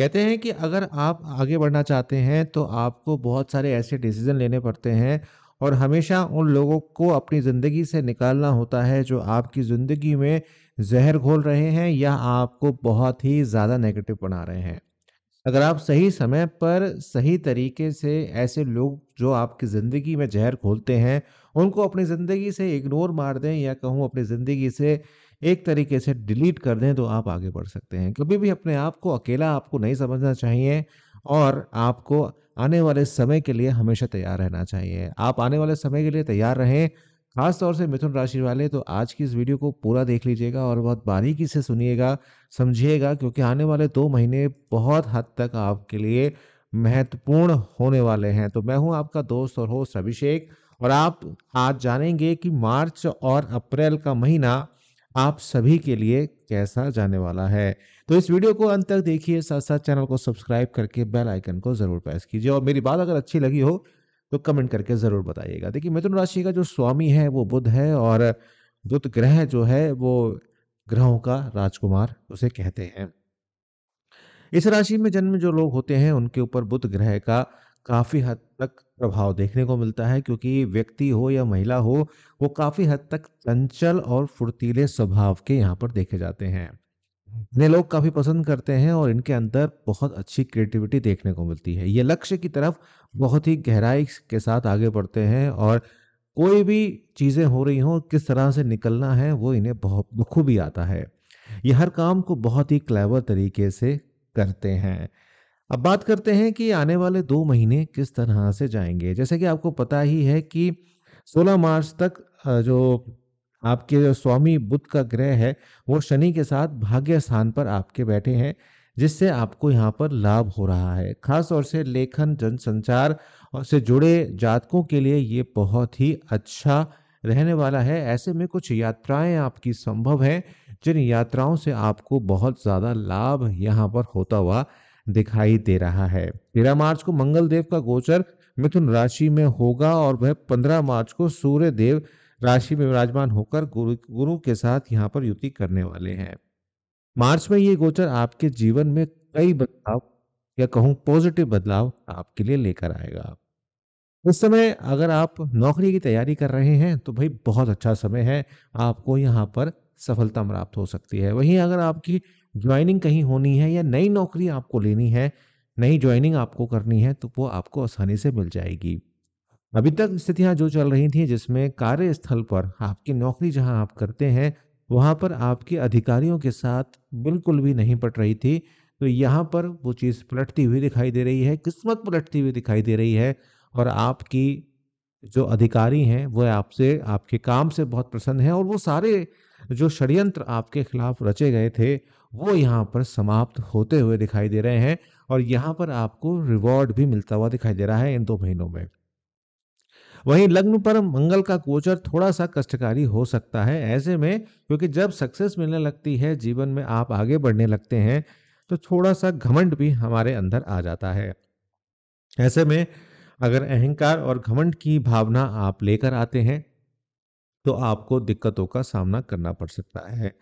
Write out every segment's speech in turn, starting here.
कहते हैं कि अगर आप आगे बढ़ना चाहते हैं तो आपको बहुत सारे ऐसे डिसीजन लेने पड़ते हैं और हमेशा उन लोगों को अपनी ज़िंदगी से निकालना होता है जो आपकी ज़िंदगी में जहर घोल रहे हैं या आपको बहुत ही ज़्यादा नेगेटिव बना रहे हैं अगर आप सही समय पर सही तरीके से ऐसे लोग जो आपकी ज़िंदगी में जहर घोलते हैं उनको अपनी ज़िंदगी से इग्नोर मार दें या कहूँ अपनी ज़िंदगी से एक तरीके से डिलीट कर दें तो आप आगे बढ़ सकते हैं कभी भी अपने आप को अकेला आपको नहीं समझना चाहिए और आपको आने वाले समय के लिए हमेशा तैयार रहना चाहिए आप आने वाले समय के लिए तैयार रहें खास तौर से मिथुन राशि वाले तो आज की इस वीडियो को पूरा देख लीजिएगा और बहुत बारीकी से सुनिएगा समझिएगा क्योंकि आने वाले दो महीने बहुत हद तक आपके लिए महत्वपूर्ण होने वाले हैं तो मैं हूं आपका दोस्त और होस्ट अभिषेक और आप आज जानेंगे कि मार्च और अप्रैल का महीना आप सभी के लिए कैसा जाने वाला है तो इस वीडियो को अंत तक देखिए साथ साथ चैनल को सब्सक्राइब करके बेल आइकन को जरूर प्रेस कीजिए और मेरी बात अगर अच्छी लगी हो तो कमेंट करके जरूर बताइएगा देखिए मिथुन राशि का जो स्वामी है वो बुध है और बुध ग्रह जो है वो ग्रहों का राजकुमार उसे कहते हैं इस राशि में जन्म जो लोग होते हैं उनके ऊपर बुध ग्रह का काफ़ी हद तक प्रभाव देखने को मिलता है क्योंकि व्यक्ति हो या महिला हो वो काफ़ी हद तक चंचल और फुर्तीले स्वभाव के यहाँ पर देखे जाते हैं इन्हें लोग काफ़ी पसंद करते हैं और इनके अंदर बहुत अच्छी क्रिएटिविटी देखने को मिलती है ये लक्ष्य की तरफ बहुत ही गहराई के साथ आगे बढ़ते हैं और कोई भी चीज़ें हो रही हों किस तरह से निकलना है वो इन्हें बहुत बखूबी आता है ये हर काम को बहुत ही क्लेवर तरीके से करते हैं अब बात करते हैं कि आने वाले दो महीने किस तरह से जाएंगे जैसे कि आपको पता ही है कि 16 मार्च तक जो आपके जो स्वामी बुद्ध का ग्रह है वो शनि के साथ भाग्य स्थान पर आपके बैठे हैं जिससे आपको यहाँ पर लाभ हो रहा है खास तौर से लेखन जनसंचार और से जुड़े जातकों के लिए ये बहुत ही अच्छा रहने वाला है ऐसे में कुछ यात्राएं आपकी संभव हैं जिन यात्राओं से आपको बहुत ज़्यादा लाभ यहाँ पर होता हुआ दिखाई दे रहा है तेरह मार्च को मंगल देव का गोचर मिथुन राशि में होगा और वह पंद्रह मार्च को सूर्य देव राशि में विराजमान होकर गुरु गुरु के साथ यहाँ पर युति करने वाले हैं मार्च में ये गोचर आपके जीवन में कई बदलाव या कहूँ पॉजिटिव बदलाव आपके लिए लेकर आएगा इस समय अगर आप नौकरी की तैयारी कर रहे हैं तो भाई बहुत अच्छा समय है आपको यहाँ पर सफलता प्राप्त हो सकती है वहीं अगर आपकी ज्वाइनिंग कहीं होनी है या नई नौकरी आपको लेनी है नई ज्वाइनिंग आपको करनी है तो वो आपको आसानी से मिल जाएगी अभी तक स्थितियां जो चल रही थी जिसमें कार्यस्थल पर आपकी नौकरी जहां आप करते हैं वहां पर आपके अधिकारियों के साथ बिल्कुल भी नहीं पट रही थी तो यहाँ पर वो चीज़ पलटती हुई दिखाई दे रही है किस्मत पलटती हुई दिखाई दे रही है और आपकी जो अधिकारी हैं वह आपसे आपके काम से बहुत प्रसन्न हैं और वो सारे जो षडयंत्र आपके खिलाफ रचे गए थे वो यहाँ पर समाप्त होते हुए दिखाई दे रहे हैं और यहाँ पर आपको रिवॉर्ड भी मिलता हुआ दिखाई दे रहा है इन दो महीनों में वहीं लग्न पर मंगल का गोचर थोड़ा सा कष्टकारी हो सकता है ऐसे में क्योंकि जब सक्सेस मिलने लगती है जीवन में आप आगे बढ़ने लगते हैं तो थोड़ा सा घमंड भी हमारे अंदर आ जाता है ऐसे में अगर अहंकार और घमंड की भावना आप लेकर आते हैं तो आपको दिक्कतों का सामना करना पड़ सकता है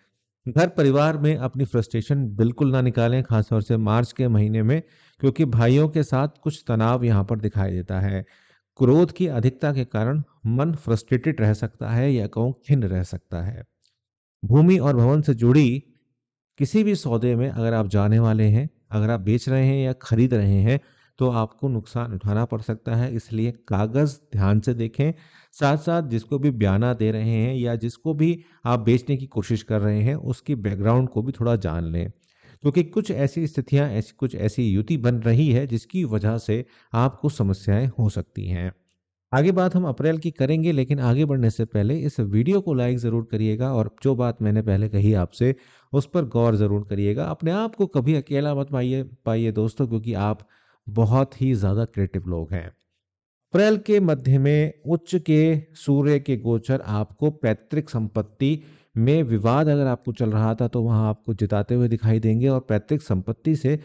घर परिवार में अपनी फ्रस्ट्रेशन बिल्कुल ना निकालें खासतौर से मार्च के महीने में क्योंकि भाइयों के साथ कुछ तनाव यहाँ पर दिखाई देता है क्रोध की अधिकता के कारण मन फ्रस्ट्रेटेड रह सकता है या कहूँ खिन्न रह सकता है भूमि और भवन से जुड़ी किसी भी सौदे में अगर आप जाने वाले हैं अगर आप बेच रहे हैं या खरीद रहे हैं तो आपको नुकसान उठाना पड़ सकता है इसलिए कागज़ ध्यान से देखें साथ साथ जिसको भी बयाना दे रहे हैं या जिसको भी आप बेचने की कोशिश कर रहे हैं उसकी बैकग्राउंड को भी थोड़ा जान लें क्योंकि तो कुछ ऐसी स्थितियां ऐसी कुछ ऐसी युति बन रही है जिसकी वजह से आपको समस्याएं हो सकती हैं आगे बात हम अप्रैल की करेंगे लेकिन आगे बढ़ने से पहले इस वीडियो को लाइक ज़रूर करिएगा और जो बात मैंने पहले कही आपसे उस पर गौर ज़रूर करिएगा अपने आप को कभी अकेला मत पाइए पाइए दोस्तों क्योंकि आप बहुत ही ज़्यादा क्रिएटिव लोग हैं अप्रैल के मध्य में उच्च के सूर्य के गोचर आपको पैतृक संपत्ति में विवाद अगर आपको चल रहा था तो वहाँ आपको जिताते हुए दिखाई देंगे और पैतृक संपत्ति से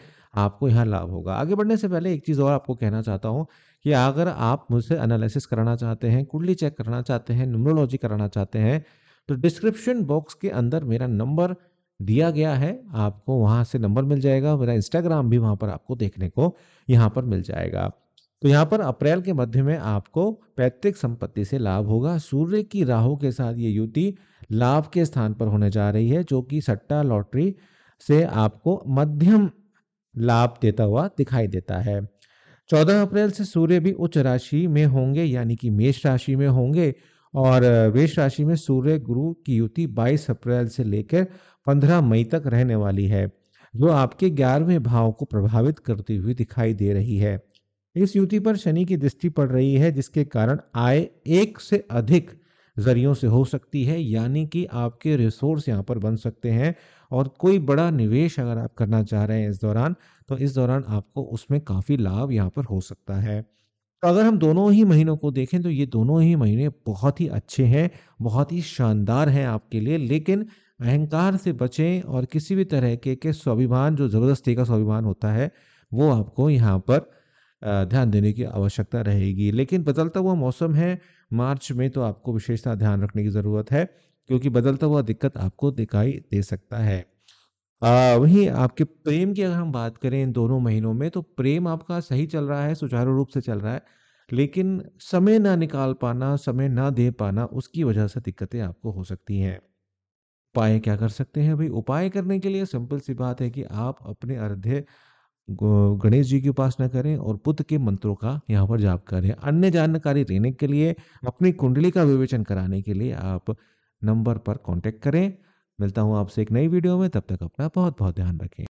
आपको यहाँ लाभ होगा आगे बढ़ने से पहले एक चीज़ और आपको कहना चाहता हूँ कि अगर आप मुझसे एनालिसिस कराना चाहते हैं कुंडली चेक करना चाहते हैं न्यूमरोलॉजी कराना चाहते हैं तो डिस्क्रिप्शन बॉक्स के अंदर मेरा नंबर दिया गया है आपको वहाँ से नंबर मिल जाएगा मेरा इंस्टाग्राम भी वहाँ पर आपको देखने को यहाँ पर मिल जाएगा तो यहाँ पर अप्रैल के मध्य में आपको पैतृक संपत्ति से लाभ होगा सूर्य की राहु के साथ ये युति लाभ के स्थान पर होने जा रही है जो कि सट्टा लॉटरी से आपको मध्यम लाभ देता हुआ दिखाई देता है 14 अप्रैल से सूर्य भी उच्च राशि में होंगे यानी कि मेष राशि में होंगे और मेष राशि में सूर्य गुरु की युति 22 अप्रैल से लेकर 15 मई तक रहने वाली है जो आपके ग्यारहवें भाव को प्रभावित करती हुई दिखाई दे रही है इस युति पर शनि की दृष्टि पड़ रही है जिसके कारण आय एक से अधिक जरियों से हो सकती है यानी कि आपके रिसोर्स यहाँ पर बन सकते हैं और कोई बड़ा निवेश अगर आप करना चाह रहे हैं इस दौरान तो इस दौरान आपको उसमें काफ़ी लाभ यहाँ पर हो सकता है तो अगर हम दोनों ही महीनों को देखें तो ये दोनों ही महीने बहुत ही अच्छे हैं बहुत ही शानदार हैं आपके लिए लेकिन अहंकार से बचें और किसी भी तरह के के स्वाभिमान जो ज़बरदस्ती का स्वाभिमान होता है वो आपको यहाँ पर ध्यान देने की आवश्यकता रहेगी लेकिन बदलता हुआ मौसम है मार्च में तो आपको विशेषता ध्यान रखने की ज़रूरत है क्योंकि बदलता हुआ दिक्कत आपको दिखाई दे सकता है आ, वहीं आपके प्रेम की अगर हम बात करें इन दोनों महीनों में तो प्रेम आपका सही चल रहा है सुचारू रूप से चल रहा है लेकिन समय ना निकाल पाना समय ना दे पाना उसकी वजह से दिक्कतें आपको हो सकती हैं उपाय क्या कर सकते हैं भाई उपाय करने के लिए सिंपल सी बात है कि आप अपने अर्ध्य गणेश जी की उपासना करें और बुद्ध के मंत्रों का यहाँ पर जाप करें अन्य जानकारी लेने के लिए अपनी कुंडली का विवेचन कराने के लिए आप नंबर पर कांटेक्ट करें मिलता हूँ आपसे एक नई वीडियो में तब तक अपना बहुत बहुत ध्यान रखें